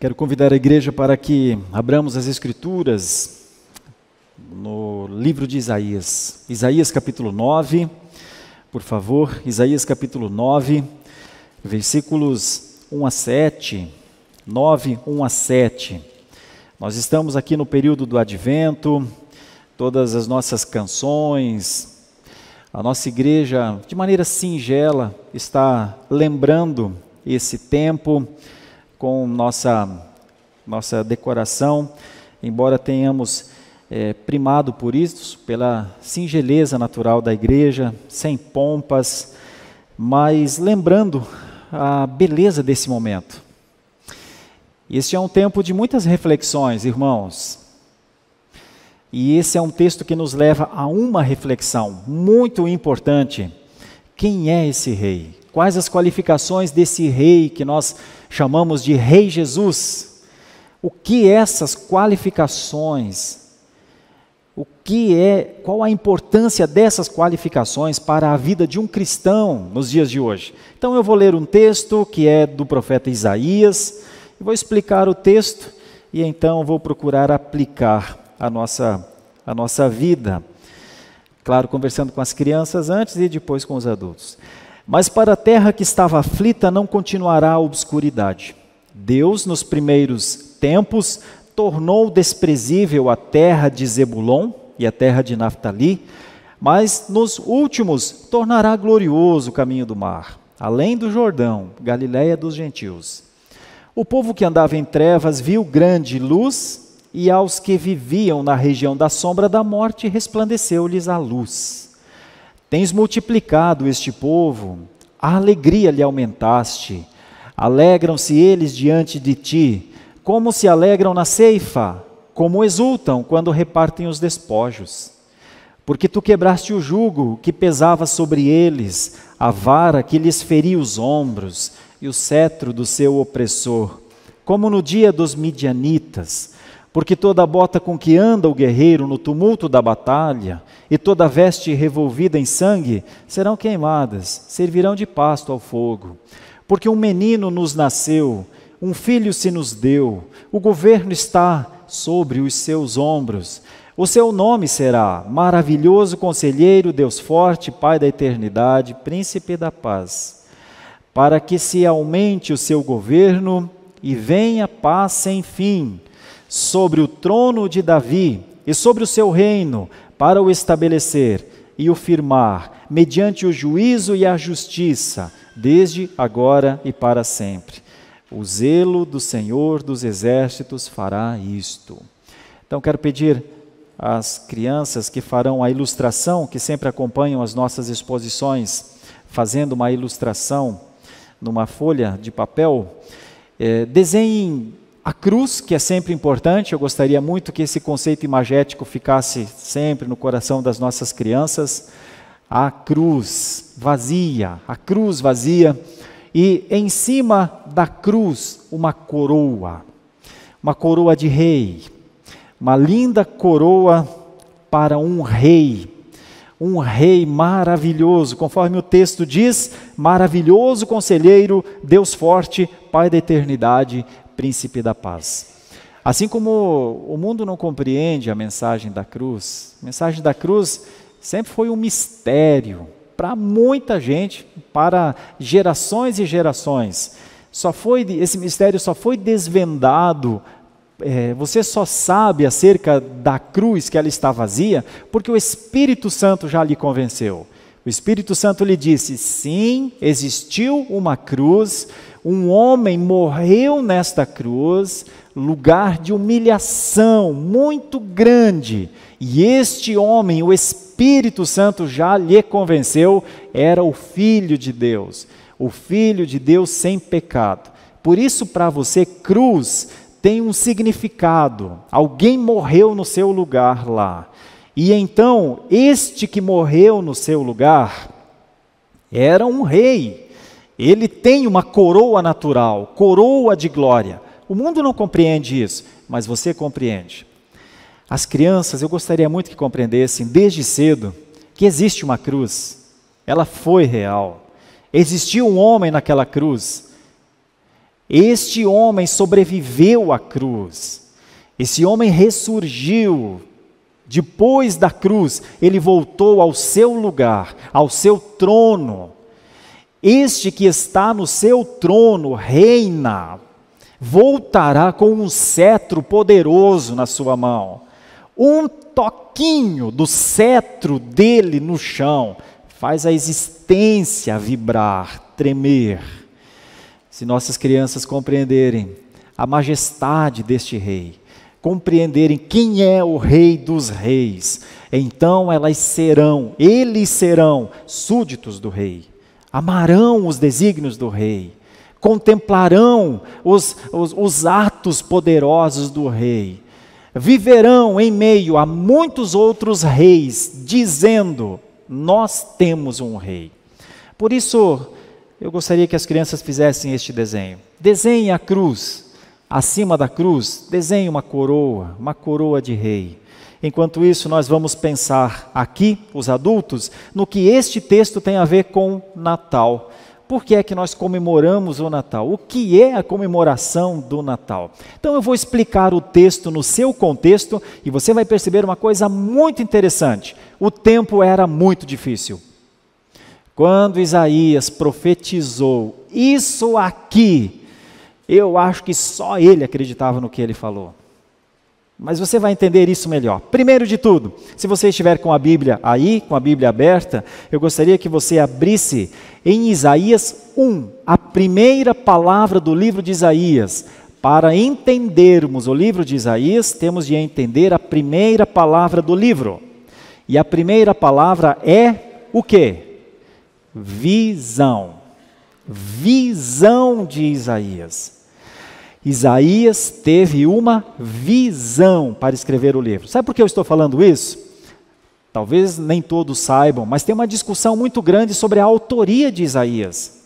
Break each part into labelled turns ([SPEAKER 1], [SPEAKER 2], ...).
[SPEAKER 1] Quero convidar a igreja para que abramos as Escrituras no livro de Isaías. Isaías capítulo 9, por favor. Isaías capítulo 9, versículos 1 a 7. 9, 1 a 7. Nós estamos aqui no período do advento, todas as nossas canções, a nossa igreja, de maneira singela, está lembrando esse tempo com nossa, nossa decoração, embora tenhamos é, primado por isso, pela singeleza natural da igreja, sem pompas, mas lembrando a beleza desse momento. Este é um tempo de muitas reflexões, irmãos. E esse é um texto que nos leva a uma reflexão muito importante. Quem é esse rei? Quais as qualificações desse rei que nós chamamos de Rei Jesus? O que essas qualificações, o que é, qual a importância dessas qualificações para a vida de um cristão nos dias de hoje? Então eu vou ler um texto que é do profeta Isaías, e vou explicar o texto e então vou procurar aplicar a nossa, a nossa vida. Claro, conversando com as crianças antes e depois com os adultos. Mas para a terra que estava aflita não continuará a obscuridade. Deus, nos primeiros tempos, tornou desprezível a terra de Zebulon e a terra de Naphtali, mas nos últimos tornará glorioso o caminho do mar, além do Jordão, Galiléia dos gentios. O povo que andava em trevas viu grande luz, e aos que viviam na região da sombra da morte resplandeceu-lhes a luz. Tens multiplicado este povo, a alegria lhe aumentaste. Alegram-se eles diante de ti, como se alegram na ceifa, como exultam quando repartem os despojos. Porque tu quebraste o jugo que pesava sobre eles, a vara que lhes feria os ombros e o cetro do seu opressor, como no dia dos midianitas porque toda bota com que anda o guerreiro no tumulto da batalha, e toda veste revolvida em sangue, serão queimadas, servirão de pasto ao fogo. Porque um menino nos nasceu, um filho se nos deu, o governo está sobre os seus ombros. O seu nome será Maravilhoso Conselheiro, Deus Forte, Pai da Eternidade, Príncipe da Paz. Para que se aumente o seu governo e venha paz sem fim sobre o trono de Davi e sobre o seu reino, para o estabelecer e o firmar, mediante o juízo e a justiça, desde agora e para sempre. O zelo do Senhor dos exércitos fará isto. Então, quero pedir às crianças que farão a ilustração, que sempre acompanham as nossas exposições, fazendo uma ilustração numa folha de papel, é, desenhem a cruz, que é sempre importante, eu gostaria muito que esse conceito imagético ficasse sempre no coração das nossas crianças. A cruz vazia, a cruz vazia, e em cima da cruz, uma coroa, uma coroa de rei, uma linda coroa para um rei, um rei maravilhoso, conforme o texto diz, maravilhoso conselheiro, Deus forte, Pai da eternidade, príncipe da paz. Assim como o mundo não compreende a mensagem da cruz, a mensagem da cruz sempre foi um mistério para muita gente, para gerações e gerações. Só foi esse mistério só foi desvendado. É, você só sabe acerca da cruz que ela está vazia porque o Espírito Santo já lhe convenceu. Espírito Santo lhe disse: sim, existiu uma cruz, um homem morreu nesta cruz, lugar de humilhação muito grande. E este homem, o Espírito Santo já lhe convenceu, era o Filho de Deus, o Filho de Deus sem pecado. Por isso, para você, cruz tem um significado. Alguém morreu no seu lugar lá. E então, este que morreu no seu lugar era um rei. Ele tem uma coroa natural, coroa de glória. O mundo não compreende isso, mas você compreende. As crianças, eu gostaria muito que compreendessem desde cedo que existe uma cruz. Ela foi real. Existiu um homem naquela cruz. Este homem sobreviveu à cruz. Esse homem ressurgiu depois da cruz, ele voltou ao seu lugar, ao seu trono. Este que está no seu trono reina, voltará com um cetro poderoso na sua mão. Um toquinho do cetro dele no chão faz a existência vibrar, tremer. Se nossas crianças compreenderem a majestade deste rei, compreenderem quem é o Rei dos Reis, então elas serão, eles serão súditos do Rei, amarão os desígnios do Rei, contemplarão os, os, os atos poderosos do Rei, viverão em meio a muitos outros reis, dizendo: Nós temos um Rei. Por isso, eu gostaria que as crianças fizessem este desenho. Desenhe a cruz acima da cruz, desenhe uma coroa, uma coroa de rei. Enquanto isso, nós vamos pensar aqui, os adultos, no que este texto tem a ver com Natal. Por que é que nós comemoramos o Natal? O que é a comemoração do Natal? Então eu vou explicar o texto no seu contexto e você vai perceber uma coisa muito interessante. O tempo era muito difícil. Quando Isaías profetizou isso aqui, eu acho que só ele acreditava no que ele falou. Mas você vai entender isso melhor. Primeiro de tudo, se você estiver com a Bíblia aí, com a Bíblia aberta, eu gostaria que você abrisse em Isaías 1, a primeira palavra do livro de Isaías. Para entendermos o livro de Isaías, temos de entender a primeira palavra do livro. E a primeira palavra é o que? Visão. Visão de Isaías. Isaías teve uma visão para escrever o livro. Sabe por que eu estou falando isso? Talvez nem todos saibam, mas tem uma discussão muito grande sobre a autoria de Isaías.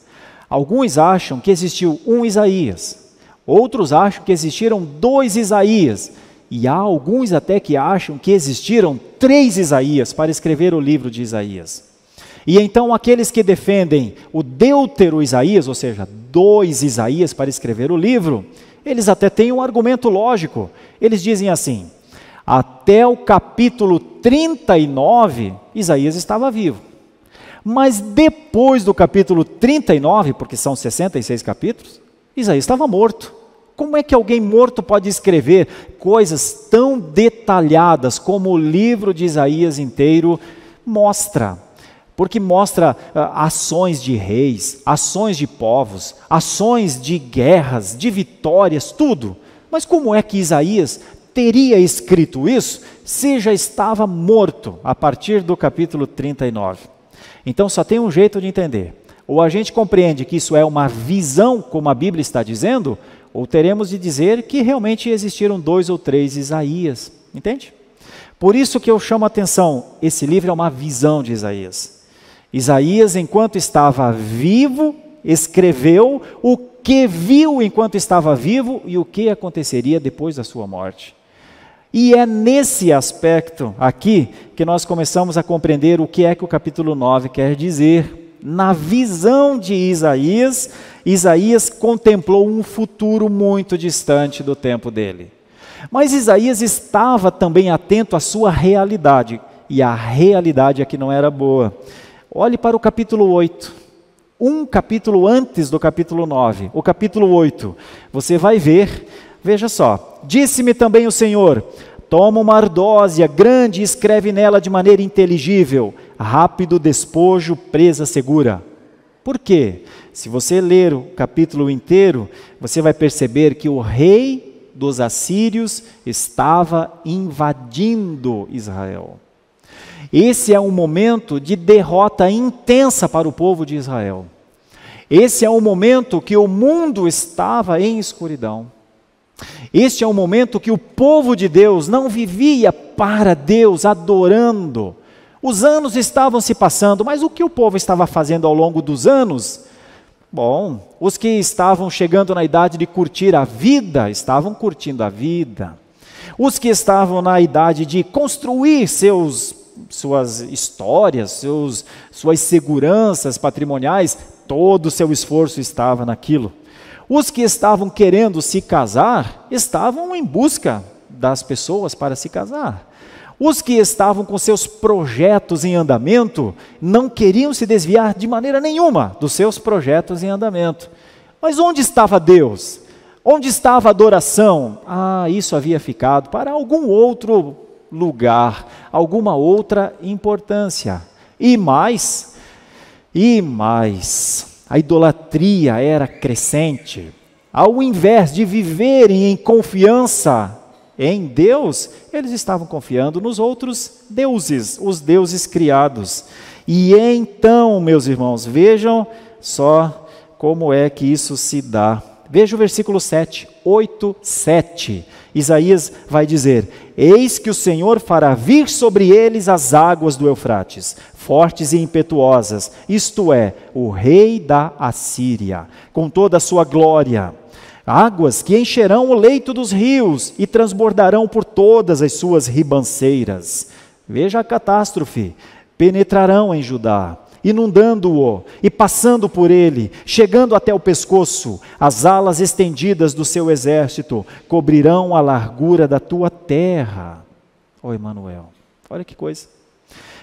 [SPEAKER 1] Alguns acham que existiu um Isaías, outros acham que existiram dois Isaías, e há alguns até que acham que existiram três Isaías para escrever o livro de Isaías. E então aqueles que defendem o deutero Isaías, ou seja, dois Isaías para escrever o livro, eles até têm um argumento lógico. Eles dizem assim: até o capítulo 39, Isaías estava vivo. Mas depois do capítulo 39, porque são 66 capítulos, Isaías estava morto. Como é que alguém morto pode escrever coisas tão detalhadas como o livro de Isaías inteiro mostra? porque mostra ah, ações de reis, ações de povos, ações de guerras, de vitórias, tudo. Mas como é que Isaías teria escrito isso se já estava morto a partir do capítulo 39? Então só tem um jeito de entender. Ou a gente compreende que isso é uma visão, como a Bíblia está dizendo, ou teremos de dizer que realmente existiram dois ou três Isaías. Entende? Por isso que eu chamo a atenção, esse livro é uma visão de Isaías. Isaías, enquanto estava vivo, escreveu o que viu enquanto estava vivo e o que aconteceria depois da sua morte. E é nesse aspecto aqui que nós começamos a compreender o que é que o capítulo 9 quer dizer. Na visão de Isaías, Isaías contemplou um futuro muito distante do tempo dele. Mas Isaías estava também atento à sua realidade, e a realidade aqui é não era boa. Olhe para o capítulo 8. Um capítulo antes do capítulo 9, o capítulo 8. Você vai ver, veja só. Disse-me também o Senhor: Toma uma ardósia grande e escreve nela de maneira inteligível: Rápido despojo, presa segura. Por quê? Se você ler o capítulo inteiro, você vai perceber que o rei dos assírios estava invadindo Israel. Esse é um momento de derrota intensa para o povo de Israel. Esse é o momento que o mundo estava em escuridão. Este é o momento que o povo de Deus não vivia para Deus, adorando. Os anos estavam se passando, mas o que o povo estava fazendo ao longo dos anos? Bom, os que estavam chegando na idade de curtir a vida, estavam curtindo a vida. Os que estavam na idade de construir seus suas histórias, seus, suas seguranças patrimoniais, todo o seu esforço estava naquilo. Os que estavam querendo se casar estavam em busca das pessoas para se casar. Os que estavam com seus projetos em andamento não queriam se desviar de maneira nenhuma dos seus projetos em andamento. Mas onde estava Deus? Onde estava a adoração? Ah, isso havia ficado para algum outro lugar, alguma outra importância. E mais, e mais, a idolatria era crescente. Ao invés de viverem em confiança em Deus, eles estavam confiando nos outros deuses, os deuses criados. E então, meus irmãos, vejam só como é que isso se dá. Veja o versículo 7, 8, 7. Isaías vai dizer: Eis que o Senhor fará vir sobre eles as águas do Eufrates, fortes e impetuosas, isto é, o rei da Assíria, com toda a sua glória. Águas que encherão o leito dos rios e transbordarão por todas as suas ribanceiras. Veja a catástrofe: penetrarão em Judá inundando-o e passando por ele, chegando até o pescoço. As alas estendidas do seu exército cobrirão a largura da tua terra. Ó oh, Emanuel, olha que coisa.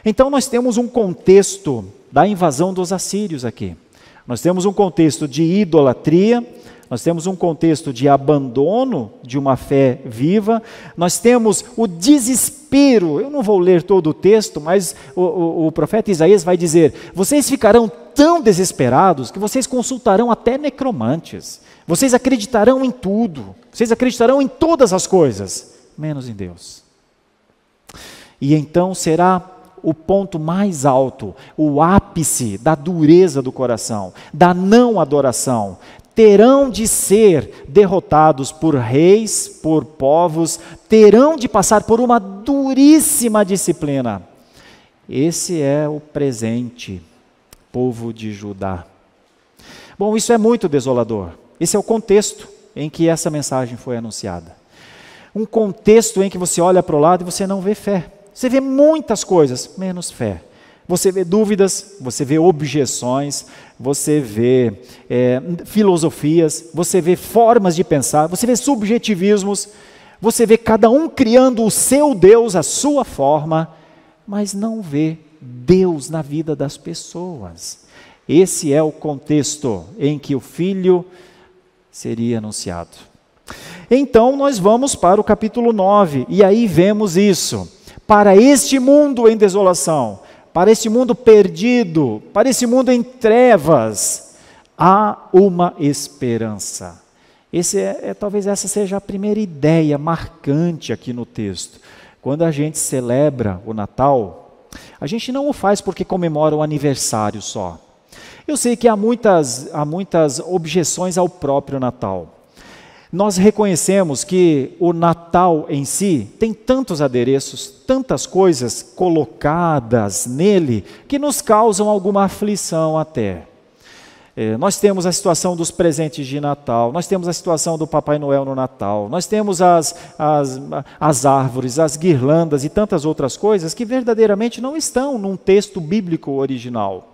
[SPEAKER 1] Então nós temos um contexto da invasão dos assírios aqui. Nós temos um contexto de idolatria, nós temos um contexto de abandono de uma fé viva, nós temos o desespero. Eu não vou ler todo o texto, mas o, o, o profeta Isaías vai dizer: Vocês ficarão tão desesperados que vocês consultarão até necromantes, vocês acreditarão em tudo, vocês acreditarão em todas as coisas, menos em Deus. E então será o ponto mais alto, o ápice da dureza do coração, da não adoração, terão de ser derrotados por reis, por povos, terão de passar por uma duríssima disciplina. Esse é o presente, povo de Judá. Bom, isso é muito desolador. Esse é o contexto em que essa mensagem foi anunciada. Um contexto em que você olha para o lado e você não vê fé. Você vê muitas coisas, menos fé. Você vê dúvidas, você vê objeções, você vê é, filosofias, você vê formas de pensar, você vê subjetivismos, você vê cada um criando o seu Deus, a sua forma, mas não vê Deus na vida das pessoas. Esse é o contexto em que o filho seria anunciado. Então nós vamos para o capítulo 9 e aí vemos isso. Para este mundo em desolação, para esse mundo perdido, para esse mundo em trevas, há uma esperança. Esse é, é, talvez essa seja a primeira ideia marcante aqui no texto. Quando a gente celebra o Natal, a gente não o faz porque comemora o aniversário só. Eu sei que há muitas, há muitas objeções ao próprio Natal. Nós reconhecemos que o Natal em si tem tantos adereços, tantas coisas colocadas nele, que nos causam alguma aflição até. É, nós temos a situação dos presentes de Natal, nós temos a situação do Papai Noel no Natal, nós temos as, as, as árvores, as guirlandas e tantas outras coisas que verdadeiramente não estão num texto bíblico original.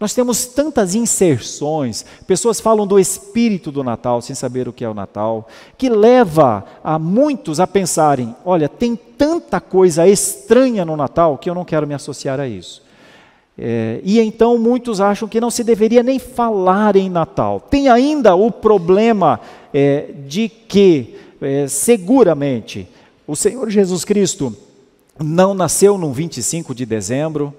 [SPEAKER 1] Nós temos tantas inserções, pessoas falam do espírito do Natal sem saber o que é o Natal, que leva a muitos a pensarem: olha, tem tanta coisa estranha no Natal que eu não quero me associar a isso. É, e então muitos acham que não se deveria nem falar em Natal. Tem ainda o problema é, de que, é, seguramente, o Senhor Jesus Cristo não nasceu no 25 de dezembro,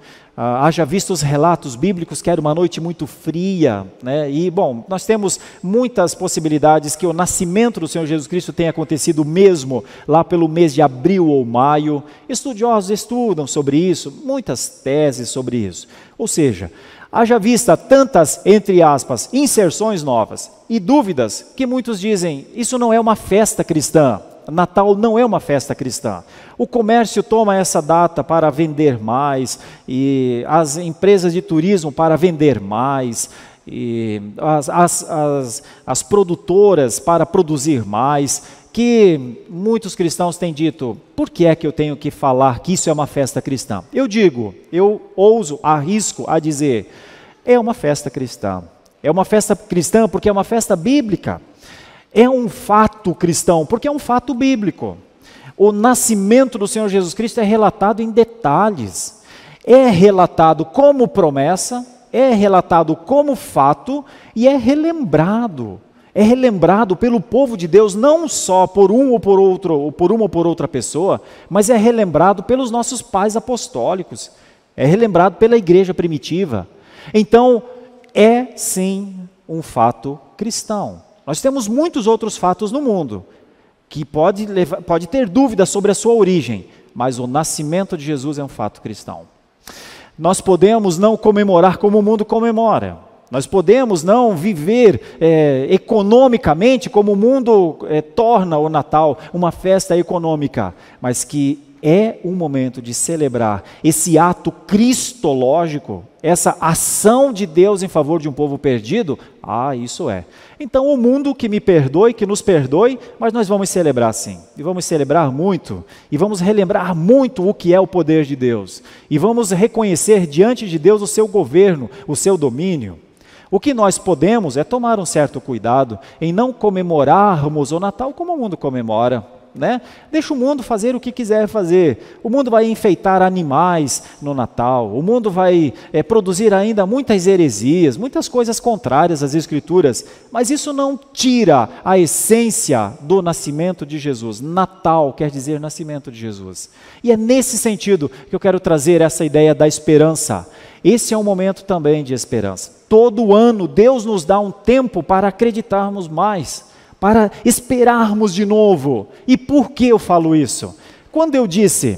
[SPEAKER 1] ah, haja visto os relatos bíblicos que era uma noite muito fria, né? E bom, nós temos muitas possibilidades que o nascimento do Senhor Jesus Cristo tenha acontecido mesmo lá pelo mês de abril ou maio. Estudiosos estudam sobre isso, muitas teses sobre isso. Ou seja, haja vista tantas, entre aspas, inserções novas e dúvidas que muitos dizem, isso não é uma festa cristã. Natal não é uma festa cristã. O comércio toma essa data para vender mais, e as empresas de turismo para vender mais, e as, as, as, as produtoras para produzir mais que muitos cristãos têm dito: por que é que eu tenho que falar que isso é uma festa cristã? Eu digo, eu ouso, arrisco a dizer: é uma festa cristã. É uma festa cristã porque é uma festa bíblica. É um fato cristão, porque é um fato bíblico. O nascimento do Senhor Jesus Cristo é relatado em detalhes. É relatado como promessa, é relatado como fato e é relembrado. É relembrado pelo povo de Deus não só por um ou por outro, ou por uma ou por outra pessoa, mas é relembrado pelos nossos pais apostólicos. É relembrado pela igreja primitiva. Então, é sim um fato cristão. Nós temos muitos outros fatos no mundo que pode, levar, pode ter dúvidas sobre a sua origem, mas o nascimento de Jesus é um fato cristão. Nós podemos não comemorar como o mundo comemora. Nós podemos não viver é, economicamente como o mundo é, torna o Natal uma festa econômica, mas que é um momento de celebrar esse ato cristológico, essa ação de Deus em favor de um povo perdido? Ah, isso é. Então, o mundo que me perdoe, que nos perdoe, mas nós vamos celebrar sim. E vamos celebrar muito. E vamos relembrar muito o que é o poder de Deus. E vamos reconhecer diante de Deus o seu governo, o seu domínio. O que nós podemos é tomar um certo cuidado em não comemorarmos o Natal como o mundo comemora né? Deixa o mundo fazer o que quiser fazer. O mundo vai enfeitar animais no Natal, o mundo vai é, produzir ainda muitas heresias, muitas coisas contrárias às Escrituras, mas isso não tira a essência do nascimento de Jesus. Natal quer dizer nascimento de Jesus. E é nesse sentido que eu quero trazer essa ideia da esperança. Esse é um momento também de esperança. Todo ano Deus nos dá um tempo para acreditarmos mais para esperarmos de novo. E por que eu falo isso? Quando eu disse,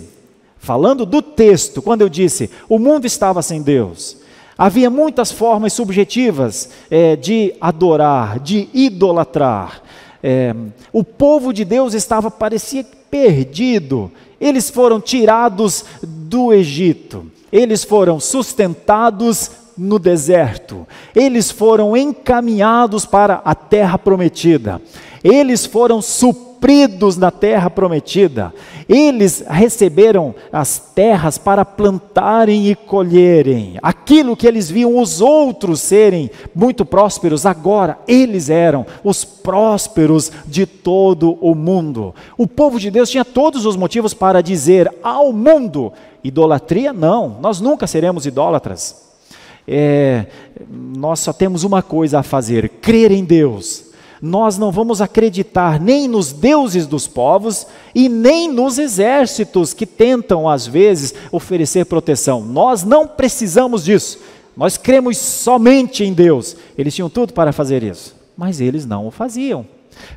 [SPEAKER 1] falando do texto, quando eu disse, o mundo estava sem Deus, havia muitas formas subjetivas é, de adorar, de idolatrar. É, o povo de Deus estava, parecia perdido. Eles foram tirados do Egito, eles foram sustentados no deserto, eles foram encaminhados para a terra prometida, eles foram supridos na terra prometida, eles receberam as terras para plantarem e colherem. Aquilo que eles viam os outros serem muito prósperos, agora eles eram os prósperos de todo o mundo. O povo de Deus tinha todos os motivos para dizer ao mundo: idolatria não, nós nunca seremos idólatras é, nós só temos uma coisa a fazer: crer em Deus. Nós não vamos acreditar nem nos deuses dos povos e nem nos exércitos que tentam, às vezes, oferecer proteção. Nós não precisamos disso. Nós cremos somente em Deus. Eles tinham tudo para fazer isso, mas eles não o faziam.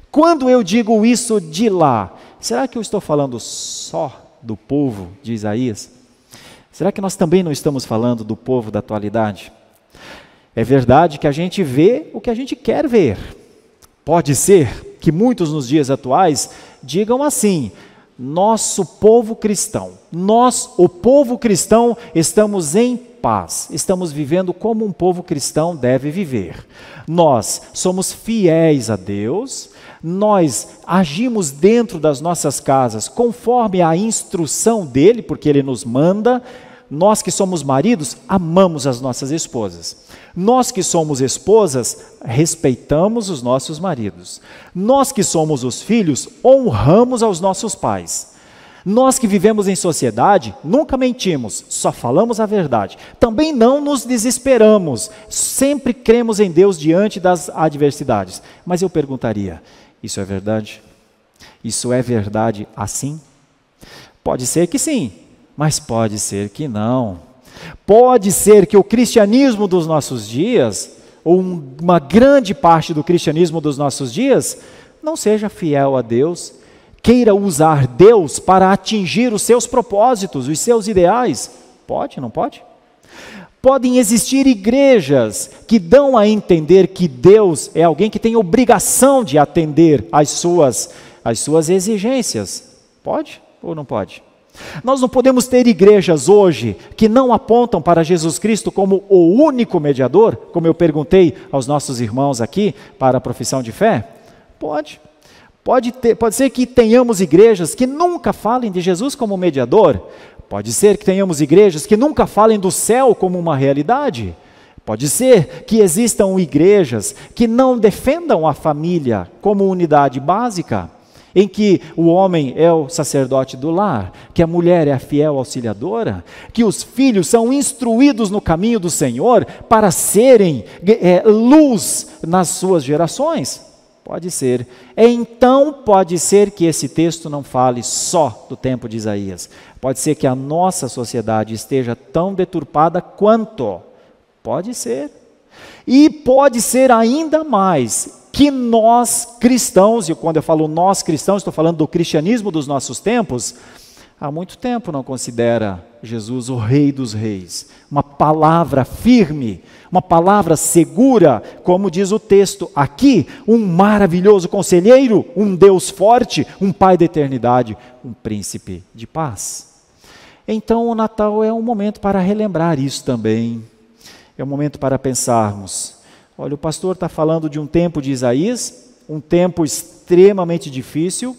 [SPEAKER 1] Quando eu digo isso de lá, será que eu estou falando só do povo de Isaías? Será que nós também não estamos falando do povo da atualidade? É verdade que a gente vê o que a gente quer ver. Pode ser que muitos nos dias atuais digam assim: nosso povo cristão, nós, o povo cristão, estamos em paz, estamos vivendo como um povo cristão deve viver. Nós somos fiéis a Deus, nós agimos dentro das nossas casas conforme a instrução dele, porque ele nos manda, nós que somos maridos, amamos as nossas esposas. Nós que somos esposas, respeitamos os nossos maridos. Nós que somos os filhos, honramos aos nossos pais. Nós que vivemos em sociedade, nunca mentimos, só falamos a verdade. Também não nos desesperamos, sempre cremos em Deus diante das adversidades. Mas eu perguntaria: isso é verdade? Isso é verdade assim? Pode ser que sim, mas pode ser que não. Pode ser que o cristianismo dos nossos dias, ou uma grande parte do cristianismo dos nossos dias, não seja fiel a Deus, queira usar Deus para atingir os seus propósitos, os seus ideais. Pode, não pode? Podem existir igrejas que dão a entender que Deus é alguém que tem obrigação de atender às suas, às suas exigências. Pode ou não pode? Nós não podemos ter igrejas hoje que não apontam para Jesus Cristo como o único mediador, como eu perguntei aos nossos irmãos aqui para a profissão de fé? Pode. Pode, ter, pode ser que tenhamos igrejas que nunca falem de Jesus como mediador. Pode ser que tenhamos igrejas que nunca falem do céu como uma realidade. Pode ser que existam igrejas que não defendam a família como unidade básica em que o homem é o sacerdote do lar, que a mulher é a fiel auxiliadora, que os filhos são instruídos no caminho do Senhor para serem eh, é, luz nas suas gerações? Pode ser. É, então, pode ser que esse texto não fale só do tempo de Isaías. Pode ser que a nossa sociedade esteja tão deturpada quanto. Pode ser. E pode ser ainda mais que nós cristãos, e quando eu falo nós cristãos, estou falando do cristianismo dos nossos tempos, há muito tempo não considera Jesus o Rei dos Reis. Uma palavra firme, uma palavra segura, como diz o texto aqui: um maravilhoso conselheiro, um Deus forte, um Pai da eternidade, um príncipe de paz. Então o Natal é um momento para relembrar isso também. É um momento para pensarmos Olha, o pastor está falando de um tempo de Isaías, um tempo extremamente difícil,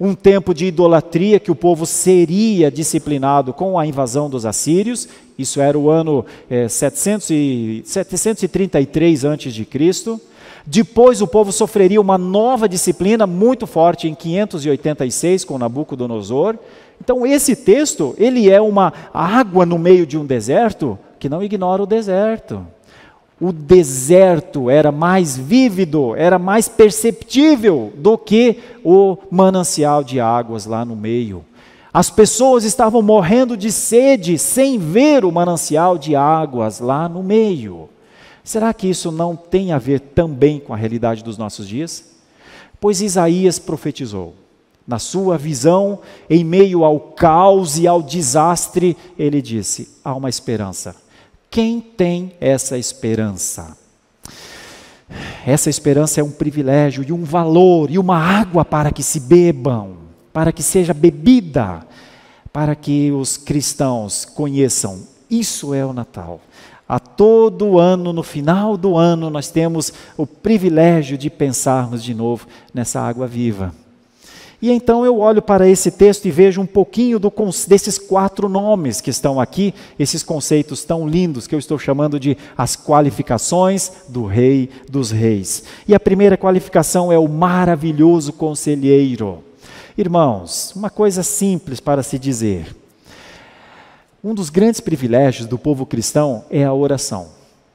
[SPEAKER 1] um tempo de idolatria que o povo seria disciplinado com a invasão dos assírios. Isso era o ano é, eh, 700 e, 733 a.C. Depois o povo sofreria uma nova disciplina muito forte em 586 com Nabucodonosor. Então esse texto, ele é uma água no meio de um deserto que não ignora o deserto o deserto era mais vívido, era mais perceptível do que o manancial de águas lá no meio. As pessoas estavam morrendo de sede sem ver o manancial de águas lá no meio. Será que isso não tem a ver também com a realidade dos nossos dias? Pois Isaías profetizou. Na sua visão, em meio ao caos e ao desastre, ele disse: há uma esperança quem tem essa esperança? Essa esperança é um privilégio e um valor e uma água para que se bebam, para que seja bebida, para que os cristãos conheçam. Isso é o Natal. A todo ano, no final do ano, nós temos o privilégio de pensarmos de novo nessa água viva. E então eu olho para esse texto e vejo um pouquinho do, desses quatro nomes que estão aqui, esses conceitos tão lindos que eu estou chamando de as qualificações do Rei dos Reis. E a primeira qualificação é o maravilhoso conselheiro. Irmãos, uma coisa simples para se dizer. Um dos grandes privilégios do povo cristão é a oração.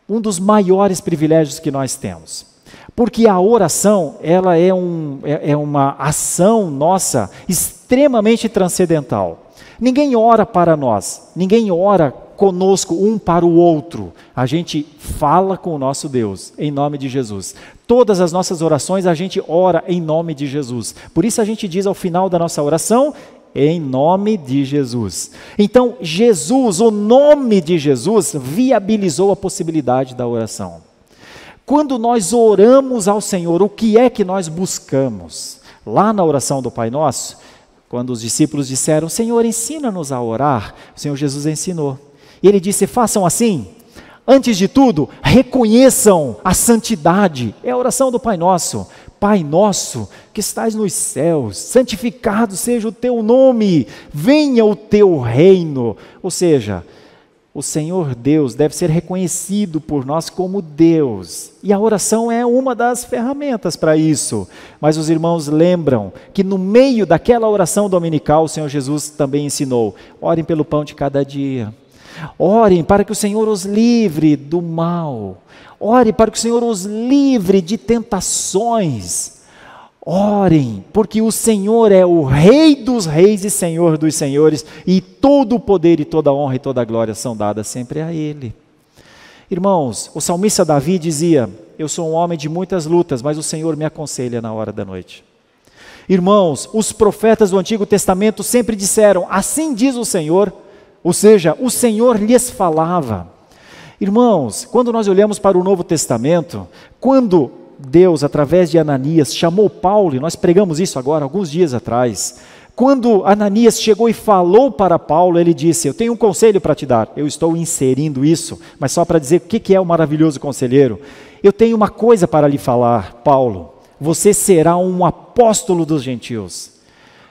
[SPEAKER 1] Um dos maiores privilégios que nós temos. Porque a oração, ela é, um, é, é uma ação nossa extremamente transcendental. Ninguém ora para nós, ninguém ora conosco um para o outro. A gente fala com o nosso Deus, em nome de Jesus. Todas as nossas orações a gente ora em nome de Jesus. Por isso a gente diz ao final da nossa oração, em nome de Jesus. Então, Jesus, o nome de Jesus, viabilizou a possibilidade da oração. Quando nós oramos ao Senhor, o que é que nós buscamos? Lá na oração do Pai Nosso, quando os discípulos disseram: Senhor, ensina-nos a orar, o Senhor Jesus ensinou. E ele disse: façam assim. Antes de tudo, reconheçam a santidade. É a oração do Pai Nosso. Pai nosso que estás nos céus, santificado seja o teu nome, venha o teu reino. Ou seja, o Senhor Deus deve ser reconhecido por nós como Deus. E a oração é uma das ferramentas para isso. Mas os irmãos lembram que no meio daquela oração dominical, o Senhor Jesus também ensinou: orem pelo pão de cada dia. Orem para que o Senhor os livre do mal. Ore para que o Senhor os livre de tentações. Orem, porque o Senhor é o Rei dos Reis e Senhor dos Senhores, e todo o poder e toda a honra e toda a glória são dadas sempre a Ele. Irmãos, o salmista Davi dizia: Eu sou um homem de muitas lutas, mas o Senhor me aconselha na hora da noite. Irmãos, os profetas do Antigo Testamento sempre disseram: Assim diz o Senhor, ou seja, o Senhor lhes falava. Irmãos, quando nós olhamos para o Novo Testamento, quando Deus, através de Ananias, chamou Paulo, e nós pregamos isso agora, alguns dias atrás. Quando Ananias chegou e falou para Paulo, ele disse: Eu tenho um conselho para te dar. Eu estou inserindo isso, mas só para dizer o que é o maravilhoso conselheiro. Eu tenho uma coisa para lhe falar, Paulo. Você será um apóstolo dos gentios.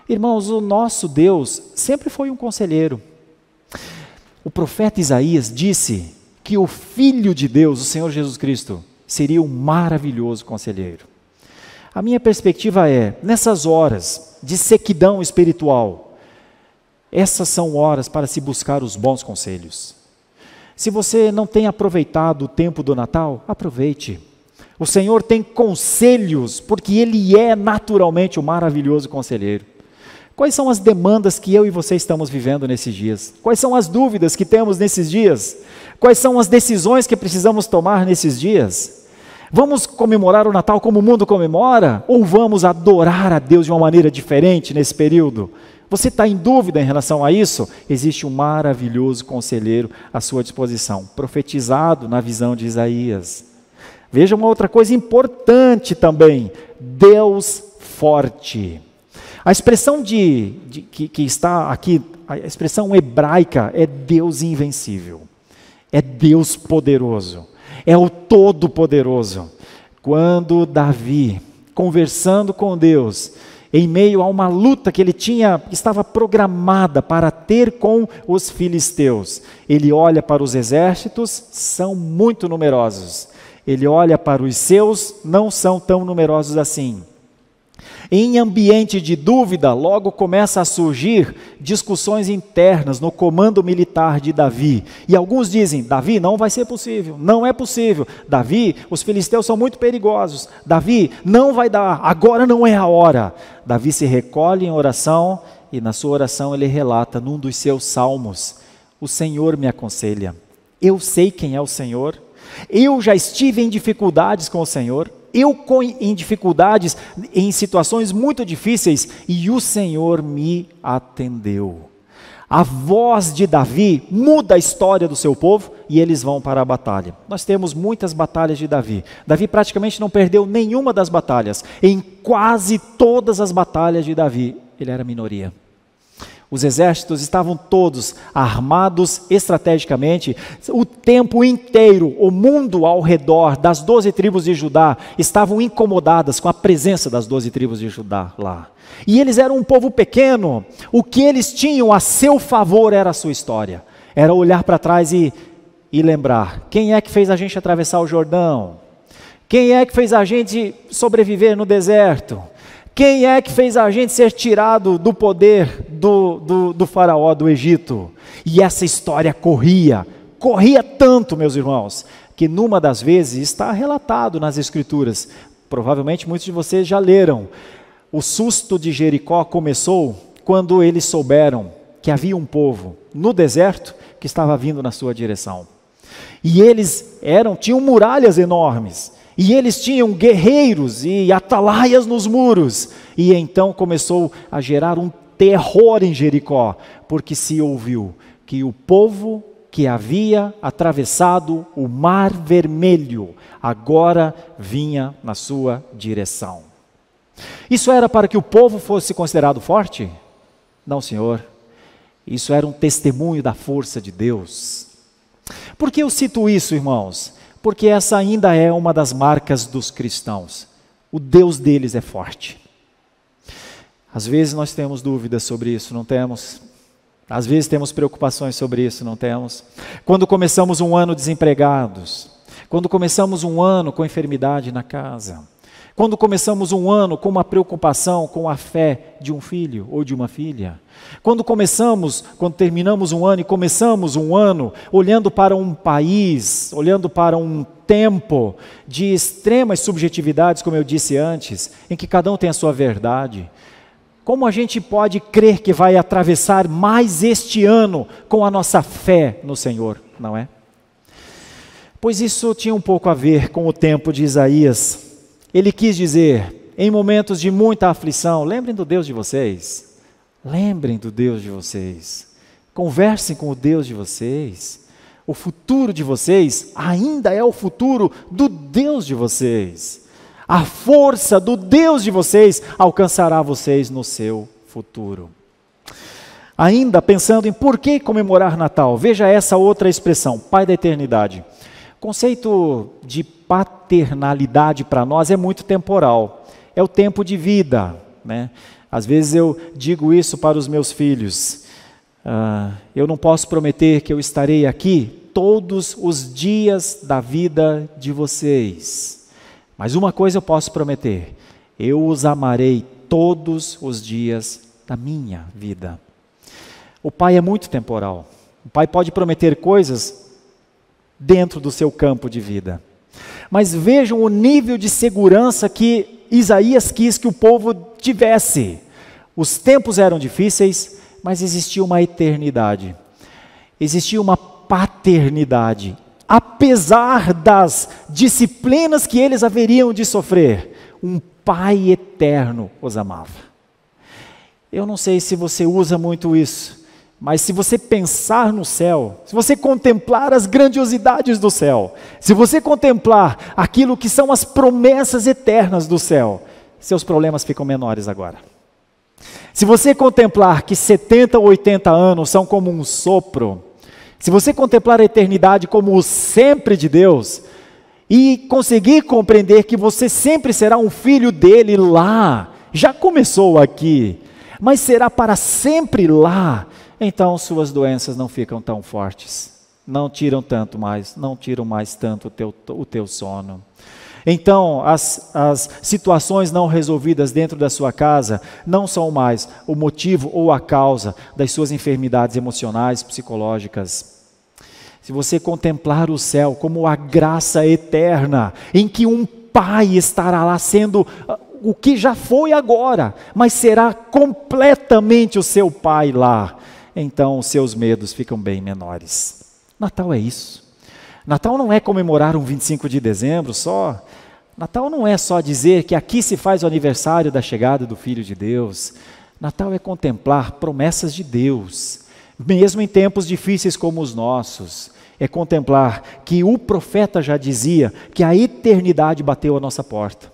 [SPEAKER 1] Irmãos, o nosso Deus sempre foi um conselheiro. O profeta Isaías disse que o Filho de Deus, o Senhor Jesus Cristo, seria um maravilhoso conselheiro. A minha perspectiva é, nessas horas de sequidão espiritual, essas são horas para se buscar os bons conselhos. Se você não tem aproveitado o tempo do Natal, aproveite. O Senhor tem conselhos, porque Ele é naturalmente o maravilhoso conselheiro. Quais são as demandas que eu e você estamos vivendo nesses dias? Quais são as dúvidas que temos nesses dias? Quais são as decisões que precisamos tomar nesses dias? Vamos comemorar o Natal como o mundo comemora? Ou vamos adorar a Deus de uma maneira diferente nesse período? Você está em dúvida em relação a isso? Existe um maravilhoso conselheiro à sua disposição, profetizado na visão de Isaías. Veja uma outra coisa importante também: Deus forte. A expressão de, de que, que está aqui, a expressão hebraica é Deus invencível, é Deus poderoso é o Todo-Poderoso. Quando Davi, conversando com Deus, em meio a uma luta que ele tinha, estava programada para ter com os filisteus. Ele olha para os exércitos, são muito numerosos. Ele olha para os seus, não são tão numerosos assim. Em ambiente de dúvida, logo começa a surgir discussões internas no comando militar de Davi. E alguns dizem: Davi, não vai ser possível, não é possível. Davi, os filisteus são muito perigosos. Davi, não vai dar, agora não é a hora. Davi se recolhe em oração e, na sua oração, ele relata num dos seus salmos: O Senhor me aconselha. Eu sei quem é o Senhor. Eu já estive em dificuldades com o Senhor eu em dificuldades, em situações muito difíceis, e o Senhor me atendeu. A voz de Davi muda a história do seu povo e eles vão para a batalha. Nós temos muitas batalhas de Davi. Davi praticamente não perdeu nenhuma das batalhas. Em quase todas as batalhas de Davi, ele era minoria. Os exércitos estavam todos armados estrategicamente. O tempo inteiro, o mundo ao redor das doze tribos de Judá estavam incomodadas com a presença das doze tribos de Judá lá. E eles eram um povo pequeno. O que eles tinham a seu favor era a sua história. Era olhar para trás e, e lembrar: quem é que fez a gente atravessar o Jordão? Quem é que fez a gente sobreviver no deserto? Quem é que fez a gente ser tirado do poder do, do, do faraó do Egito? E essa história corria, corria tanto, meus irmãos, que numa das vezes está relatado nas Escrituras. Provavelmente muitos de vocês já leram. O susto de Jericó começou quando eles souberam que havia um povo no deserto que estava vindo na sua direção. E eles eram, tinham muralhas enormes. E eles tinham guerreiros e atalaias nos muros. E então começou a gerar um terror em Jericó, porque se ouviu que o povo que havia atravessado o Mar Vermelho agora vinha na sua direção. Isso era para que o povo fosse considerado forte? Não, senhor. Isso era um testemunho da força de Deus. Por que eu cito isso, irmãos? porque essa ainda é uma das marcas dos cristãos. O Deus deles é forte. Às vezes nós temos dúvidas sobre isso, não temos? Às vezes temos preocupações sobre isso, não temos? Quando começamos um ano desempregados, quando começamos um ano com enfermidade na casa, quando começamos um ano com uma preocupação com a fé de um filho ou de uma filha. Quando começamos, quando terminamos um ano e começamos um ano olhando para um país, olhando para um tempo de extremas subjetividades, como eu disse antes, em que cada um tem a sua verdade. Como a gente pode crer que vai atravessar mais este ano com a nossa fé no Senhor, não é? Pois isso tinha um pouco a ver com o tempo de Isaías ele quis dizer, em momentos de muita aflição, lembrem do Deus de vocês. Lembrem do Deus de vocês. Conversem com o Deus de vocês. O futuro de vocês ainda é o futuro do Deus de vocês. A força do Deus de vocês alcançará vocês no seu futuro. Ainda pensando em por que comemorar Natal, veja essa outra expressão, Pai da Eternidade conceito de paternalidade para nós é muito temporal. É o tempo de vida. Né? Às vezes eu digo isso para os meus filhos. Uh, eu não posso prometer que eu estarei aqui todos os dias da vida de vocês. Mas uma coisa eu posso prometer: eu os amarei todos os dias da minha vida. O pai é muito temporal. O pai pode prometer coisas dentro do seu campo de vida. Mas vejam o nível de segurança que Isaías quis que o povo tivesse. Os tempos eram difíceis, mas existia uma eternidade, existia uma paternidade. Apesar das disciplinas que eles haveriam de sofrer, um Pai eterno os amava. Eu não sei se você usa muito isso, mas se você pensar no céu, se você contemplar as grandiosidades do céu, se você contemplar aquilo que são as promessas eternas do céu, seus problemas ficam menores agora. Se você contemplar que 70 ou 80 anos são como um sopro, se você contemplar a eternidade como o sempre de Deus, e conseguir compreender que você sempre será um filho dele lá, já começou aqui, mas será para sempre lá, então suas doenças não ficam tão fortes, não tiram tanto mais, não tiram mais tanto o teu, o teu sono. Então, as, as situações não resolvidas dentro da sua casa não são mais o motivo ou a causa das suas enfermidades emocionais, psicológicas. Se você contemplar o céu como a graça eterna, em que um pai estará lá sendo ah, o que já foi agora, mas será completamente o seu pai lá então os seus medos ficam bem menores. Natal é isso. Natal não é comemorar um 25 de dezembro só. Natal não é só dizer que aqui se faz o aniversário da chegada do Filho de Deus. Natal é contemplar promessas de Deus, mesmo em tempos difíceis como os nossos. É contemplar que o profeta já dizia que a eternidade bateu à nossa porta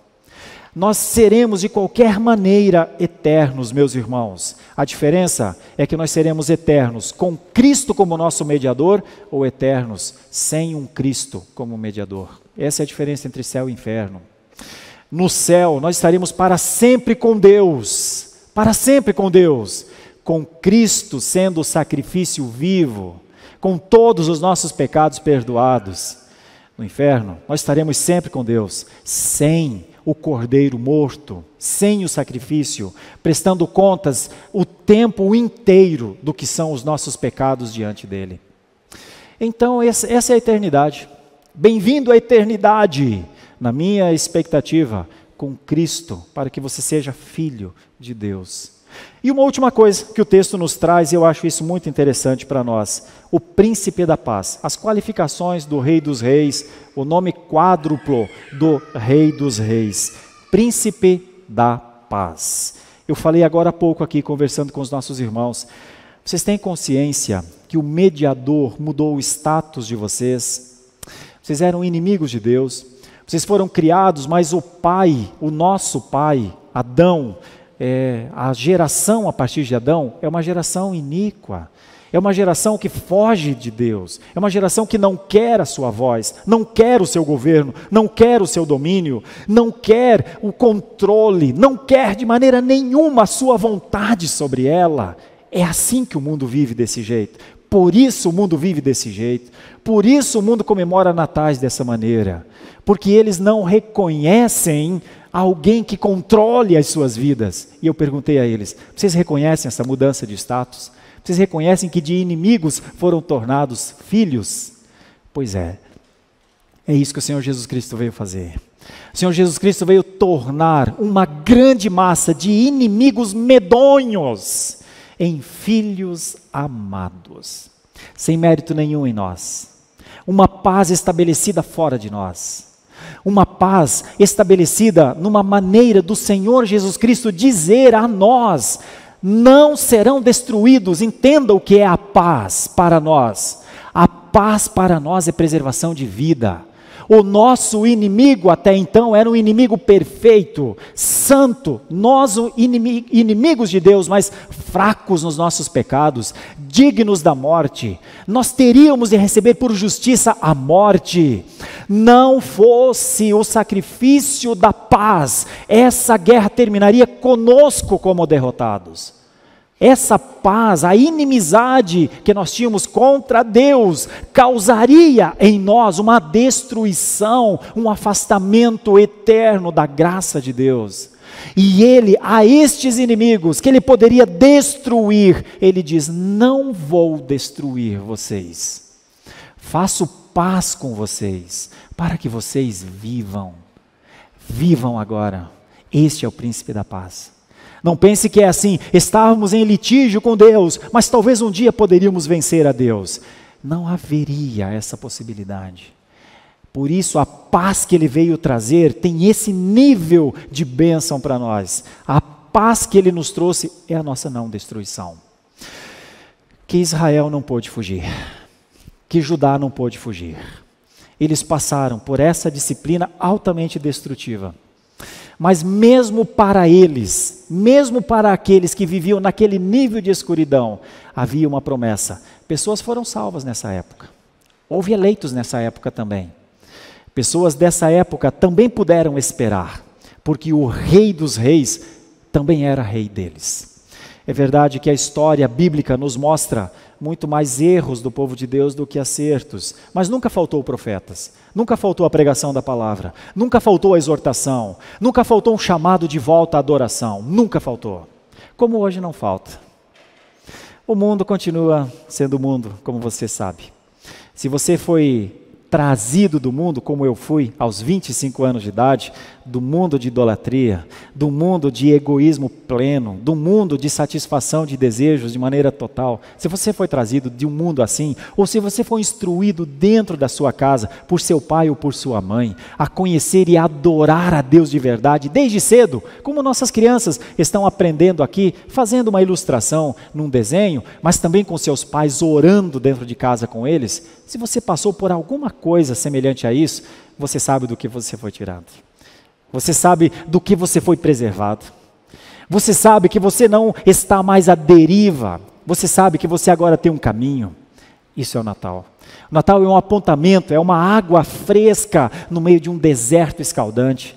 [SPEAKER 1] nós seremos de qualquer maneira eternos, meus irmãos. A diferença é que nós seremos eternos com Cristo como nosso mediador ou eternos sem um Cristo como mediador. Essa é a diferença entre céu e inferno. No céu, nós estaremos para sempre com Deus, para sempre com Deus, com Cristo sendo o sacrifício vivo, com todos os nossos pecados perdoados. No inferno, nós estaremos sempre com Deus, sem o cordeiro morto, sem o sacrifício, prestando contas o tempo inteiro do que são os nossos pecados diante dele. Então, essa é a eternidade. Bem-vindo à eternidade, na minha expectativa, com Cristo, para que você seja filho de Deus. E uma última coisa que o texto nos traz, e eu acho isso muito interessante para nós: o príncipe da paz. As qualificações do Rei dos Reis, o nome quádruplo do Rei dos Reis. Príncipe da paz. Eu falei agora há pouco aqui, conversando com os nossos irmãos. Vocês têm consciência que o mediador mudou o status de vocês? Vocês eram inimigos de Deus, vocês foram criados, mas o Pai, o nosso Pai, Adão, é, a geração a partir de Adão é uma geração iníqua, é uma geração que foge de Deus, é uma geração que não quer a sua voz, não quer o seu governo, não quer o seu domínio, não quer o controle, não quer de maneira nenhuma a sua vontade sobre ela. É assim que o mundo vive desse jeito. Por isso o mundo vive desse jeito. Por isso o mundo comemora natais dessa maneira. Porque eles não reconhecem alguém que controle as suas vidas. E eu perguntei a eles: vocês reconhecem essa mudança de status? Vocês reconhecem que de inimigos foram tornados filhos? Pois é. É isso que o Senhor Jesus Cristo veio fazer. O Senhor Jesus Cristo veio tornar uma grande massa de inimigos medonhos em filhos amados, sem mérito nenhum em nós, uma paz estabelecida fora de nós, uma paz estabelecida numa maneira do Senhor Jesus Cristo dizer a nós: não serão destruídos. Entenda o que é a paz para nós. A paz para nós é preservação de vida. O nosso inimigo até então era um inimigo perfeito, santo, nós inimigos de Deus, mas fracos nos nossos pecados, dignos da morte. Nós teríamos de receber por justiça a morte. Não fosse o sacrifício da paz, essa guerra terminaria conosco como derrotados. Essa paz, a inimizade que nós tínhamos contra Deus, causaria em nós uma destruição, um afastamento eterno da graça de Deus. E ele, a estes inimigos que ele poderia destruir, ele diz: Não vou destruir vocês, faço paz com vocês, para que vocês vivam. Vivam agora. Este é o príncipe da paz. Não pense que é assim, estávamos em litígio com Deus, mas talvez um dia poderíamos vencer a Deus. Não haveria essa possibilidade. Por isso, a paz que ele veio trazer tem esse nível de bênção para nós. A paz que ele nos trouxe é a nossa não destruição. Que Israel não pôde fugir, que Judá não pôde fugir. Eles passaram por essa disciplina altamente destrutiva. Mas mesmo para eles, mesmo para aqueles que viviam naquele nível de escuridão, havia uma promessa. Pessoas foram salvas nessa época. Houve eleitos nessa época também. Pessoas dessa época também puderam esperar, porque o Rei dos Reis também era rei deles. É verdade que a história bíblica nos mostra muito mais erros do povo de Deus do que acertos, mas nunca faltou profetas, nunca faltou a pregação da palavra, nunca faltou a exortação, nunca faltou um chamado de volta à adoração, nunca faltou. Como hoje não falta. O mundo continua sendo o mundo, como você sabe. Se você foi trazido do mundo, como eu fui aos 25 anos de idade, do mundo de idolatria, do mundo de egoísmo pleno, do mundo de satisfação de desejos de maneira total. Se você foi trazido de um mundo assim, ou se você foi instruído dentro da sua casa, por seu pai ou por sua mãe, a conhecer e adorar a Deus de verdade desde cedo, como nossas crianças estão aprendendo aqui, fazendo uma ilustração num desenho, mas também com seus pais orando dentro de casa com eles, se você passou por alguma coisa semelhante a isso, você sabe do que você foi tirado. Você sabe do que você foi preservado. Você sabe que você não está mais à deriva. Você sabe que você agora tem um caminho. Isso é o Natal. O Natal é um apontamento, é uma água fresca no meio de um deserto escaldante.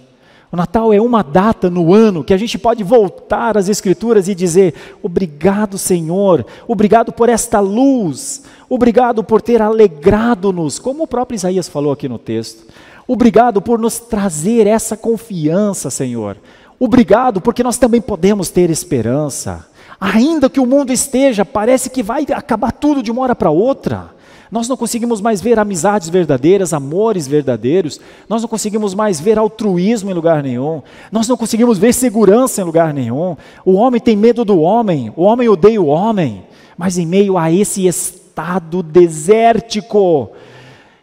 [SPEAKER 1] O Natal é uma data no ano que a gente pode voltar às Escrituras e dizer: Obrigado, Senhor, obrigado por esta luz, obrigado por ter alegrado-nos, como o próprio Isaías falou aqui no texto. Obrigado por nos trazer essa confiança, Senhor. Obrigado porque nós também podemos ter esperança. Ainda que o mundo esteja, parece que vai acabar tudo de uma hora para outra. Nós não conseguimos mais ver amizades verdadeiras, amores verdadeiros. Nós não conseguimos mais ver altruísmo em lugar nenhum. Nós não conseguimos ver segurança em lugar nenhum. O homem tem medo do homem. O homem odeia o homem. Mas em meio a esse estado desértico,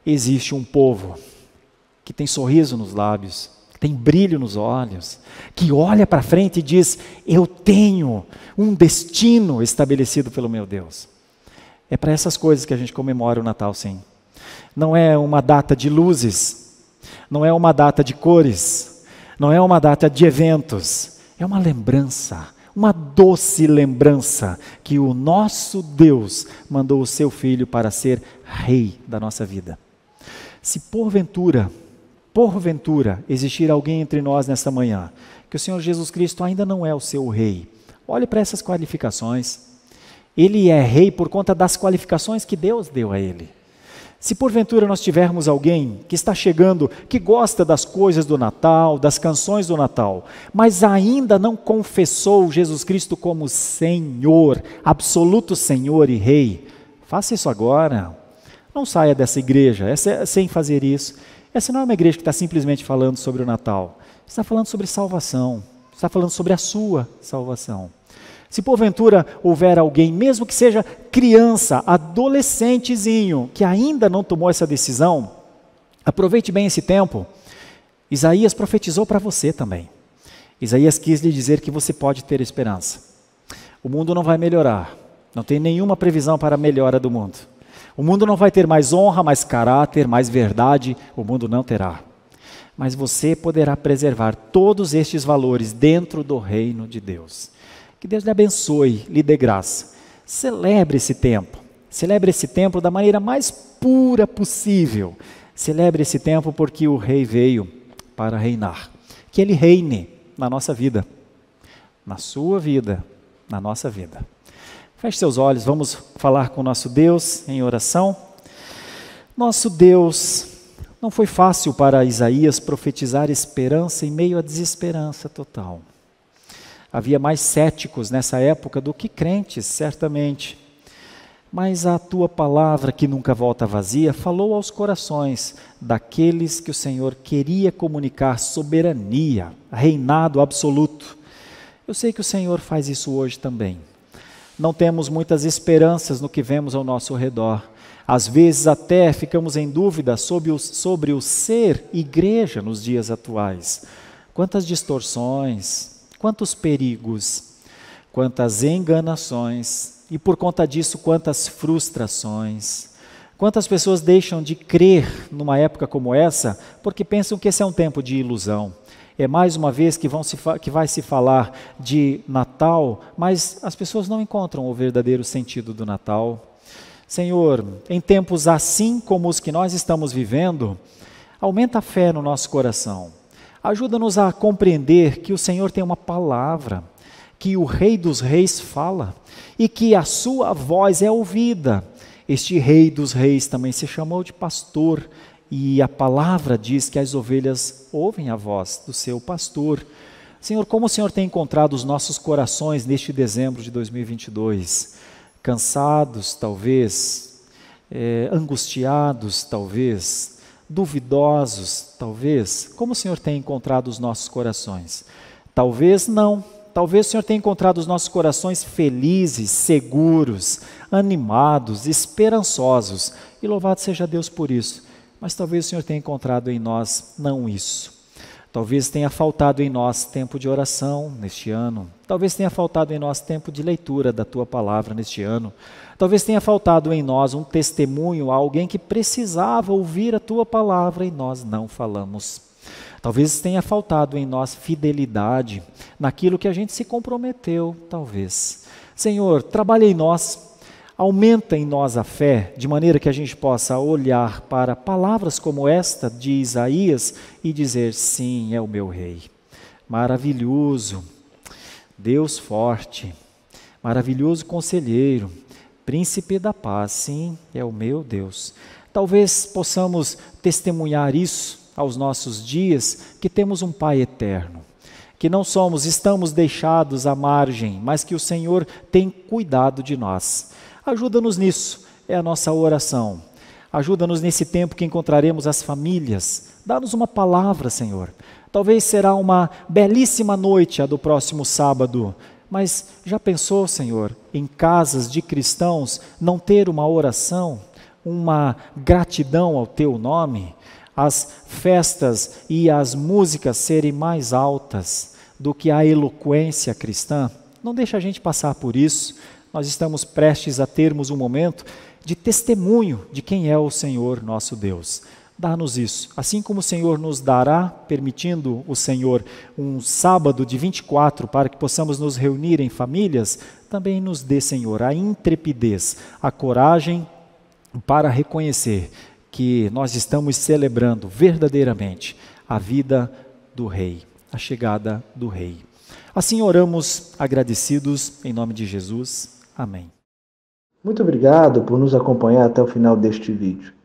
[SPEAKER 1] existe um povo que tem sorriso nos lábios, tem brilho nos olhos, que olha para frente e diz: Eu tenho um destino estabelecido pelo meu Deus. É para essas coisas que a gente comemora o Natal, sim. Não é uma data de luzes, não é uma data de cores, não é uma data de eventos. É uma lembrança, uma doce lembrança que o nosso Deus mandou o seu filho para ser rei da nossa vida. Se porventura, porventura existir alguém entre nós nesta manhã, que o Senhor Jesus Cristo ainda não é o seu rei, olhe para essas qualificações. Ele é rei por conta das qualificações que Deus deu a ele. Se porventura nós tivermos alguém que está chegando, que gosta das coisas do Natal, das canções do Natal, mas ainda não confessou Jesus Cristo como Senhor, absoluto Senhor e Rei, faça isso agora. Não saia dessa igreja é essa, sem fazer isso. Essa não é uma igreja que está simplesmente falando sobre o Natal, está falando sobre salvação, está falando sobre a sua salvação. Se porventura houver alguém, mesmo que seja criança, adolescentezinho, que ainda não tomou essa decisão, aproveite bem esse tempo. Isaías profetizou para você também. Isaías quis lhe dizer que você pode ter esperança. O mundo não vai melhorar. Não tem nenhuma previsão para a melhora do mundo. O mundo não vai ter mais honra, mais caráter, mais verdade. O mundo não terá. Mas você poderá preservar todos estes valores dentro do reino de Deus. Que Deus lhe abençoe, lhe dê graça. Celebre esse tempo. Celebre esse tempo da maneira mais pura possível. Celebre esse tempo porque o rei veio para reinar. Que ele reine na nossa vida, na sua vida, na nossa vida. Feche seus olhos, vamos falar com nosso Deus em oração. Nosso Deus, não foi fácil para Isaías profetizar esperança em meio à desesperança total. Havia mais céticos nessa época do que crentes, certamente. Mas a tua palavra, que nunca volta vazia, falou aos corações daqueles que o Senhor queria comunicar soberania, reinado absoluto. Eu sei que o Senhor faz isso hoje também. Não temos muitas esperanças no que vemos ao nosso redor. Às vezes até ficamos em dúvida sobre o, sobre o ser igreja nos dias atuais. Quantas distorções, Quantos perigos, quantas enganações e por conta disso quantas frustrações. Quantas pessoas deixam de crer numa época como essa porque pensam que esse é um tempo de ilusão. É mais uma vez que, vão se que vai se falar de Natal, mas as pessoas não encontram o verdadeiro sentido do Natal. Senhor, em tempos assim como os que nós estamos vivendo, aumenta a fé no nosso coração. Ajuda-nos a compreender que o Senhor tem uma palavra, que o Rei dos Reis fala e que a sua voz é ouvida. Este Rei dos Reis também se chamou de pastor, e a palavra diz que as ovelhas ouvem a voz do seu pastor. Senhor, como o Senhor tem encontrado os nossos corações neste dezembro de 2022? Cansados, talvez, é, angustiados, talvez, duvidosos, talvez? Como o Senhor tem encontrado os nossos corações? Talvez não. Talvez o Senhor tenha encontrado os nossos corações felizes, seguros, animados, esperançosos. E louvado seja Deus por isso. Mas talvez o Senhor tenha encontrado em nós não isso. Talvez tenha faltado em nós tempo de oração neste ano. Talvez tenha faltado em nós tempo de leitura da tua palavra neste ano. Talvez tenha faltado em nós um testemunho, alguém que precisava ouvir a tua palavra e nós não falamos. Talvez tenha faltado em nós fidelidade naquilo que a gente se comprometeu, talvez. Senhor, trabalhe em nós, aumenta em nós a fé, de maneira que a gente possa olhar para palavras como esta de Isaías e dizer: Sim, é o meu rei. Maravilhoso, Deus forte, maravilhoso conselheiro, Príncipe da paz, sim, é o meu Deus. Talvez possamos testemunhar isso aos nossos dias, que temos um Pai eterno, que não somos, estamos deixados à margem, mas que o Senhor tem cuidado de nós. Ajuda-nos nisso, é a nossa oração. Ajuda-nos nesse tempo que encontraremos as famílias. Dá-nos uma palavra, Senhor. Talvez será uma belíssima noite a do próximo sábado mas já pensou, Senhor, em casas de cristãos não ter uma oração, uma gratidão ao teu nome? As festas e as músicas serem mais altas do que a eloquência cristã? Não deixa a gente passar por isso. Nós estamos prestes a termos um momento de testemunho de quem é o Senhor nosso Deus. Dá-nos isso. Assim como o Senhor nos dará, permitindo o Senhor, um sábado de 24 para que possamos nos reunir em famílias, também nos dê, Senhor, a intrepidez, a coragem para reconhecer que nós estamos celebrando verdadeiramente a vida do Rei, a chegada do Rei. Assim oramos agradecidos em nome de Jesus. Amém. Muito obrigado por nos acompanhar até o final deste vídeo.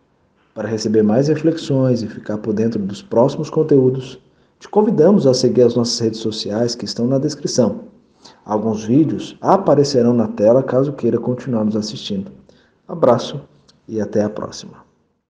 [SPEAKER 1] Para receber mais reflexões e ficar por dentro dos próximos conteúdos, te convidamos a seguir as nossas redes sociais que estão na descrição. Alguns vídeos aparecerão na tela caso queira continuar nos assistindo. Abraço e até a próxima.